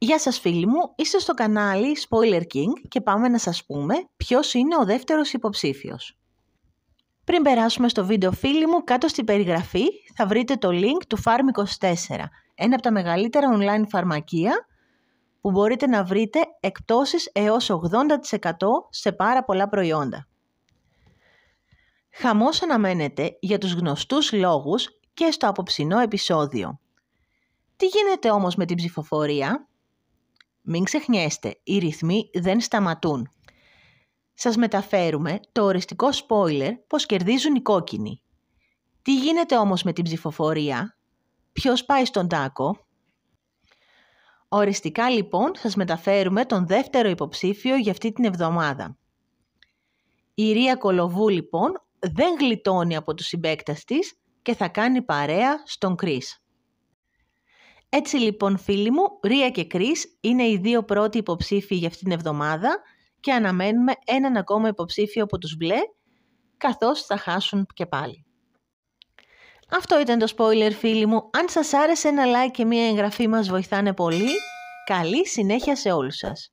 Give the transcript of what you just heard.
Γεια σας φίλοι μου, είστε στο κανάλι Spoiler King και πάμε να σας πούμε ποιος είναι ο δεύτερος υποψήφιος. Πριν περάσουμε στο βίντεο φίλοι μου, κάτω στην περιγραφή θα βρείτε το link του Farm24, ένα από τα μεγαλύτερα online φαρμακεία που μπορείτε να βρείτε εκπτώσεις έως 80% σε πάρα πολλά προϊόντα. Χαμός αναμένεται για τους γνωστούς λόγους και στο απόψινό επεισόδιο. Τι γίνεται όμως με την ψηφοφορία? Μην ξεχνιέστε, οι ρυθμοί δεν σταματούν. Σας μεταφέρουμε το οριστικό spoiler πως κερδίζουν οι κόκκινοι. Τι γίνεται όμως με την ψηφοφορία, ποιος πάει στον τάκο. Οριστικά λοιπόν σας μεταφέρουμε τον δεύτερο υποψήφιο για αυτή την εβδομάδα. Η Ρία Κολοβού λοιπόν δεν γλιτώνει από τους συμπέκτας της και θα κάνει παρέα στον Κρίς. Έτσι λοιπόν φίλοι μου, Ρία και Κρίς είναι οι δύο πρώτοι υποψήφοι για αυτήν την εβδομάδα και αναμένουμε έναν ακόμα υποψήφιο από τους μπλε, καθώς θα χάσουν και πάλι. Αυτό ήταν το spoiler φίλοι μου. Αν σας άρεσε ένα like και μια εγγραφή μας βοηθάνε πολύ. Καλή συνέχεια σε όλους σας.